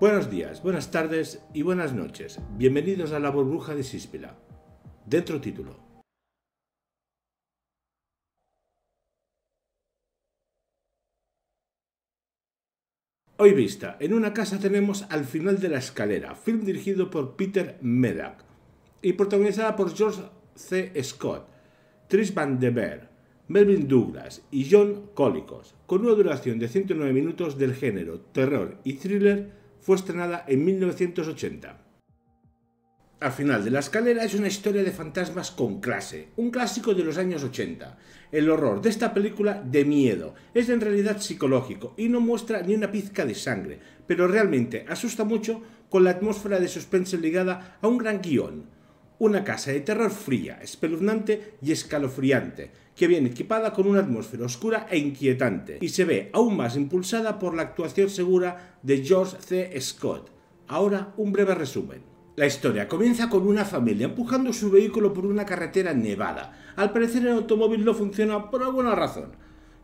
Buenos días, buenas tardes y buenas noches. Bienvenidos a la burbuja de Síspila. Dentro título. Hoy vista, en una casa tenemos Al final de la escalera, film dirigido por Peter Medak y protagonizada por George C. Scott, Trish Van de Beer, Melvin Douglas y John Colicos, con una duración de 109 minutos del género terror y thriller fue estrenada en 1980. Al final de la escalera es una historia de fantasmas con clase, un clásico de los años 80. El horror de esta película de miedo es en realidad psicológico y no muestra ni una pizca de sangre, pero realmente asusta mucho con la atmósfera de suspense ligada a un gran guión, una casa de terror fría, espeluznante y escalofriante, que viene equipada con una atmósfera oscura e inquietante, y se ve aún más impulsada por la actuación segura de George C. Scott. Ahora un breve resumen. La historia comienza con una familia empujando su vehículo por una carretera nevada. Al parecer el automóvil no funciona por alguna razón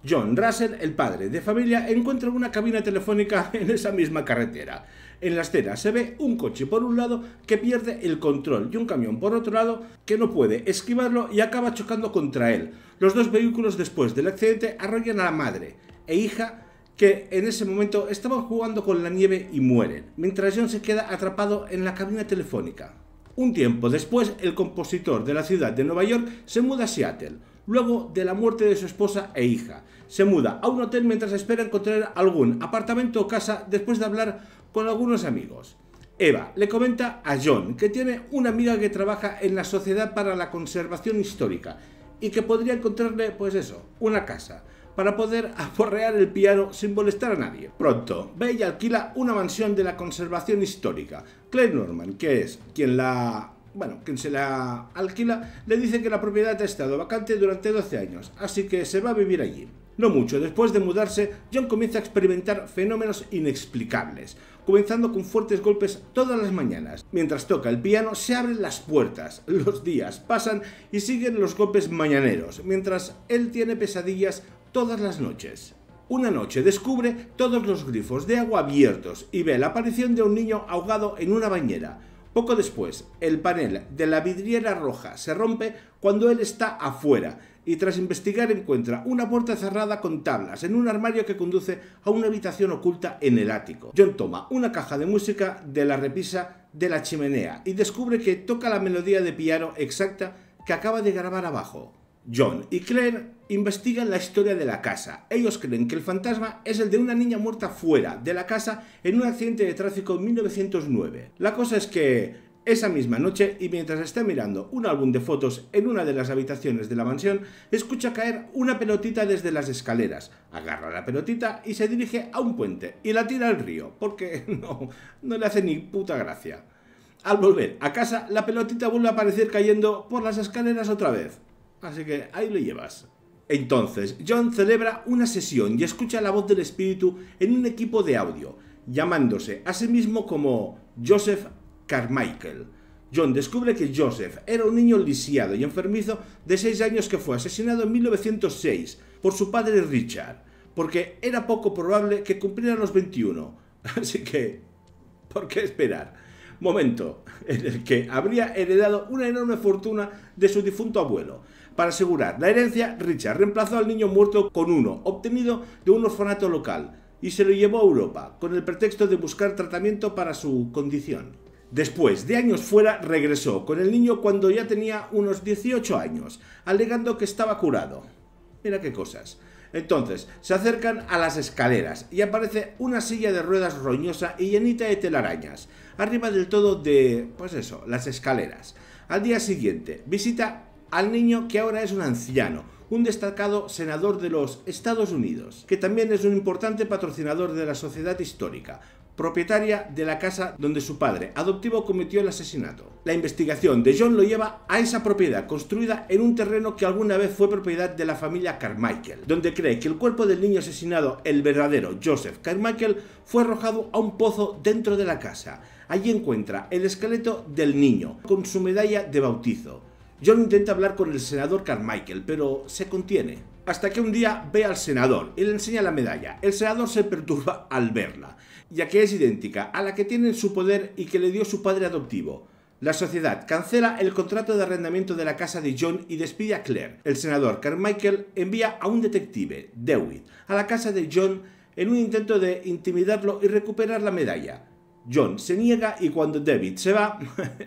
John Russell, el padre de familia, encuentra una cabina telefónica en esa misma carretera. En la escena se ve un coche por un lado que pierde el control y un camión por otro lado que no puede esquivarlo y acaba chocando contra él. Los dos vehículos después del accidente arrollan a la madre e hija que en ese momento estaban jugando con la nieve y mueren, mientras John se queda atrapado en la cabina telefónica. Un tiempo después, el compositor de la ciudad de Nueva York se muda a Seattle luego de la muerte de su esposa e hija. Se muda a un hotel mientras espera encontrar algún apartamento o casa después de hablar con algunos amigos. Eva le comenta a John que tiene una amiga que trabaja en la Sociedad para la Conservación Histórica y que podría encontrarle, pues eso, una casa para poder aporrear el piano sin molestar a nadie. Pronto, Bella alquila una mansión de la conservación histórica. Claire Norman, que es quien la bueno, quien se la alquila, le dice que la propiedad ha estado vacante durante 12 años, así que se va a vivir allí. No mucho después de mudarse, John comienza a experimentar fenómenos inexplicables, comenzando con fuertes golpes todas las mañanas. Mientras toca el piano, se abren las puertas, los días pasan y siguen los golpes mañaneros, mientras él tiene pesadillas todas las noches. Una noche descubre todos los grifos de agua abiertos y ve la aparición de un niño ahogado en una bañera. Poco después, el panel de la vidriera roja se rompe cuando él está afuera y tras investigar encuentra una puerta cerrada con tablas en un armario que conduce a una habitación oculta en el ático. John toma una caja de música de la repisa de la chimenea y descubre que toca la melodía de piano exacta que acaba de grabar abajo. John y Claire investigan la historia de la casa. Ellos creen que el fantasma es el de una niña muerta fuera de la casa en un accidente de tráfico en 1909. La cosa es que esa misma noche y mientras está mirando un álbum de fotos en una de las habitaciones de la mansión, escucha caer una pelotita desde las escaleras. Agarra la pelotita y se dirige a un puente y la tira al río, porque no, no le hace ni puta gracia. Al volver a casa, la pelotita vuelve a aparecer cayendo por las escaleras otra vez. Así que ahí lo llevas. Entonces, John celebra una sesión y escucha la voz del espíritu en un equipo de audio, llamándose a sí mismo como Joseph Carmichael. John descubre que Joseph era un niño lisiado y enfermizo de 6 años que fue asesinado en 1906 por su padre Richard, porque era poco probable que cumpliera los 21. Así que, ¿por qué esperar? Momento en el que habría heredado una enorme fortuna de su difunto abuelo, para asegurar la herencia, Richard reemplazó al niño muerto con uno, obtenido de un orfanato local, y se lo llevó a Europa, con el pretexto de buscar tratamiento para su condición. Después de años fuera, regresó con el niño cuando ya tenía unos 18 años, alegando que estaba curado. Mira qué cosas. Entonces, se acercan a las escaleras y aparece una silla de ruedas roñosa y llenita de telarañas, arriba del todo de, pues eso, las escaleras. Al día siguiente, visita al niño que ahora es un anciano, un destacado senador de los Estados Unidos, que también es un importante patrocinador de la sociedad histórica, propietaria de la casa donde su padre adoptivo cometió el asesinato. La investigación de John lo lleva a esa propiedad construida en un terreno que alguna vez fue propiedad de la familia Carmichael, donde cree que el cuerpo del niño asesinado, el verdadero Joseph Carmichael, fue arrojado a un pozo dentro de la casa. Allí encuentra el esqueleto del niño con su medalla de bautizo John intenta hablar con el senador Carmichael, pero se contiene. Hasta que un día ve al senador y le enseña la medalla. El senador se perturba al verla, ya que es idéntica a la que tiene en su poder y que le dio su padre adoptivo. La sociedad cancela el contrato de arrendamiento de la casa de John y despide a Claire. El senador Carmichael envía a un detective, David, a la casa de John en un intento de intimidarlo y recuperar la medalla. John se niega y cuando David se va,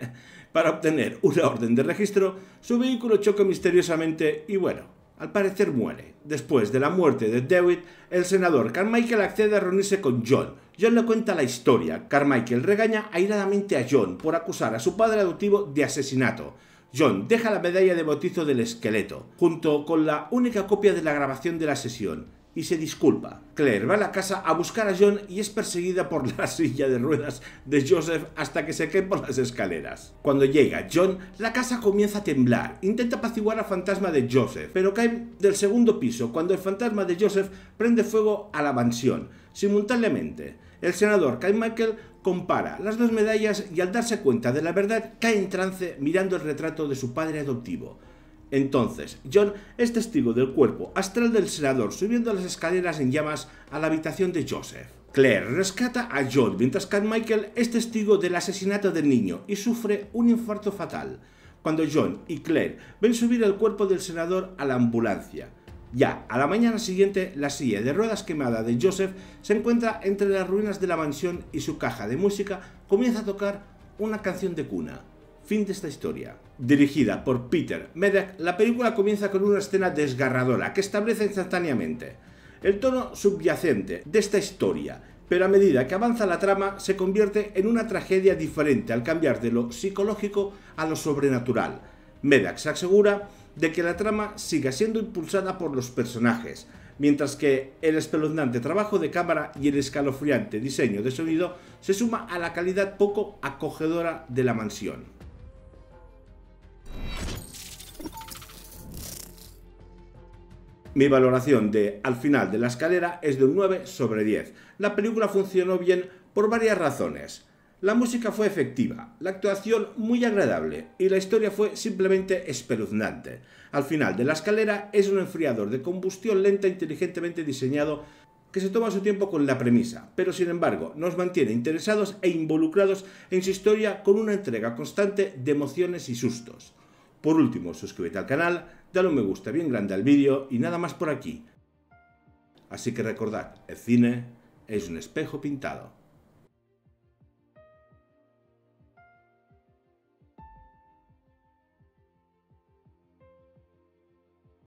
Para obtener una orden de registro, su vehículo choca misteriosamente y bueno, al parecer muere. Después de la muerte de Dewitt, el senador Carmichael accede a reunirse con John. John le cuenta la historia. Carmichael regaña airadamente a John por acusar a su padre adoptivo de asesinato. John deja la medalla de botizo del esqueleto, junto con la única copia de la grabación de la sesión y se disculpa. Claire va a la casa a buscar a John y es perseguida por la silla de ruedas de Joseph hasta que se cae por las escaleras. Cuando llega John, la casa comienza a temblar. Intenta apaciguar al fantasma de Joseph, pero cae del segundo piso cuando el fantasma de Joseph prende fuego a la mansión. Simultáneamente, el senador Kyle Michael compara las dos medallas y al darse cuenta de la verdad cae en trance mirando el retrato de su padre adoptivo. Entonces, John es testigo del cuerpo astral del senador subiendo las escaleras en llamas a la habitación de Joseph. Claire rescata a John mientras Michael es testigo del asesinato del niño y sufre un infarto fatal. Cuando John y Claire ven subir el cuerpo del senador a la ambulancia, ya a la mañana siguiente, la silla de ruedas quemada de Joseph se encuentra entre las ruinas de la mansión y su caja de música comienza a tocar una canción de cuna. Fin de esta historia. Dirigida por Peter Medak, la película comienza con una escena desgarradora que establece instantáneamente el tono subyacente de esta historia, pero a medida que avanza la trama se convierte en una tragedia diferente al cambiar de lo psicológico a lo sobrenatural. Medak se asegura de que la trama siga siendo impulsada por los personajes, mientras que el espeluznante trabajo de cámara y el escalofriante diseño de sonido se suma a la calidad poco acogedora de la mansión. Mi valoración de Al final de la escalera es de un 9 sobre 10. La película funcionó bien por varias razones. La música fue efectiva, la actuación muy agradable y la historia fue simplemente espeluznante. Al final de la escalera es un enfriador de combustión lenta inteligentemente diseñado que se toma su tiempo con la premisa, pero sin embargo nos mantiene interesados e involucrados en su historia con una entrega constante de emociones y sustos. Por último, suscríbete al canal, dale un me gusta bien grande al vídeo y nada más por aquí. Así que recordad, el cine es un espejo pintado.